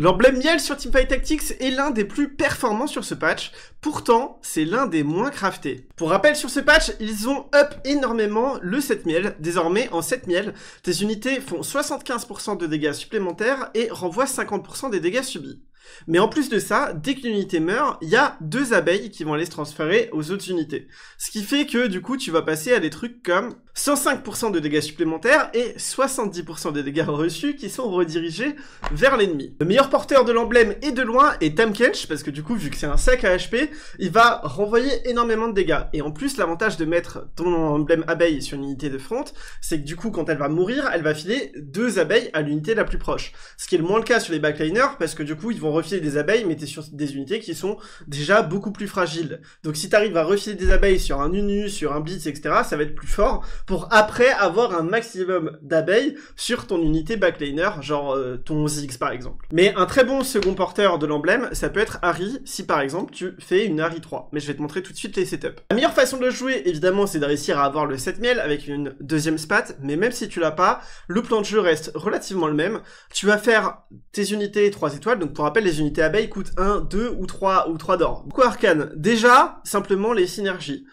L'emblème miel sur Teamfight Tactics est l'un des plus performants sur ce patch, pourtant c'est l'un des moins craftés. Pour rappel sur ce patch, ils ont up énormément le 7 miel, désormais en 7 miel, tes unités font 75% de dégâts supplémentaires et renvoient 50% des dégâts subis. Mais en plus de ça, dès que l'unité meurt, il y a deux abeilles qui vont aller se transférer aux autres unités. Ce qui fait que du coup, tu vas passer à des trucs comme 105% de dégâts supplémentaires et 70% des dégâts reçus qui sont redirigés vers l'ennemi. Le meilleur porteur de l'emblème est de loin et Tamkench, parce que du coup, vu que c'est un sac à HP, il va renvoyer énormément de dégâts. Et en plus, l'avantage de mettre ton emblème abeille sur une unité de front, c'est que du coup, quand elle va mourir, elle va filer deux abeilles à l'unité la plus proche. Ce qui est le moins le cas sur les backliners, parce que du coup, ils vont refiler des abeilles, mais es sur des unités qui sont déjà beaucoup plus fragiles. Donc si tu arrives à refiler des abeilles sur un Unu, sur un Blitz, etc., ça va être plus fort pour après avoir un maximum d'abeilles sur ton unité backlaner, genre euh, ton Ziggs par exemple. Mais un très bon second porteur de l'emblème, ça peut être Harry, si par exemple tu fais une Harry 3. Mais je vais te montrer tout de suite les setups. La meilleure façon de jouer, évidemment, c'est de réussir à avoir le 7 miel avec une deuxième spat, mais même si tu l'as pas, le plan de jeu reste relativement le même. Tu vas faire tes unités 3 étoiles, donc pour rappel, les unités abeilles coûtent 1, 2 ou 3 ou 3 d'or. Pourquoi arcane Déjà, simplement les synergies.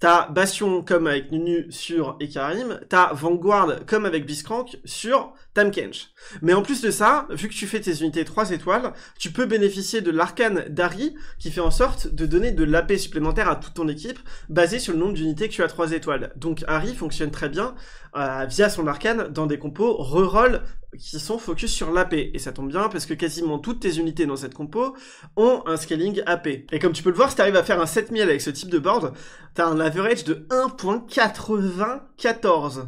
T'as Bastion comme avec Nunu sur Ekarim, t'as Vanguard comme avec Biscrank sur Tamkench. Mais en plus de ça, vu que tu fais tes unités 3 étoiles, tu peux bénéficier de l'arcane d'Ari qui fait en sorte de donner de l'AP supplémentaire à toute ton équipe basé sur le nombre d'unités que tu as 3 étoiles. Donc Ari fonctionne très bien euh, via son arcane dans des compos reroll qui sont focus sur l'AP. Et ça tombe bien parce que quasiment toutes tes unités dans cette compo ont un scaling AP. Et comme tu peux le voir, si tu arrives à faire un 7000 avec ce type de board, T'as un average de 1.94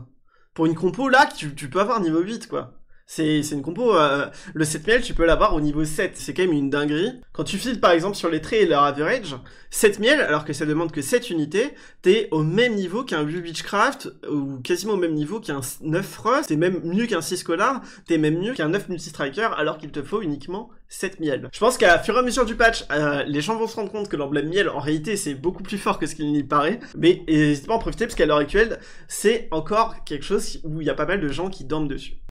pour une compo là, tu, tu peux avoir niveau 8 quoi. C'est une compo. Euh, le 7 miel, tu peux l'avoir au niveau 7. C'est quand même une dinguerie. Quand tu files par exemple sur les traits et leur average, 7 miel, alors que ça demande que 7 unités, t'es au même niveau qu'un 8 Witchcraft, ou quasiment au même niveau qu'un 9 Frost, t'es même mieux qu'un 6 Collar, t'es même mieux qu'un 9 Multistriker, alors qu'il te faut uniquement 7 miel. Je pense qu'à fur et à mesure du patch, euh, les gens vont se rendre compte que l'emblème miel, en réalité, c'est beaucoup plus fort que ce qu'il n'y paraît. Mais n'hésite pas à en profiter, parce qu'à l'heure actuelle, c'est encore quelque chose où il y a pas mal de gens qui dorment dessus.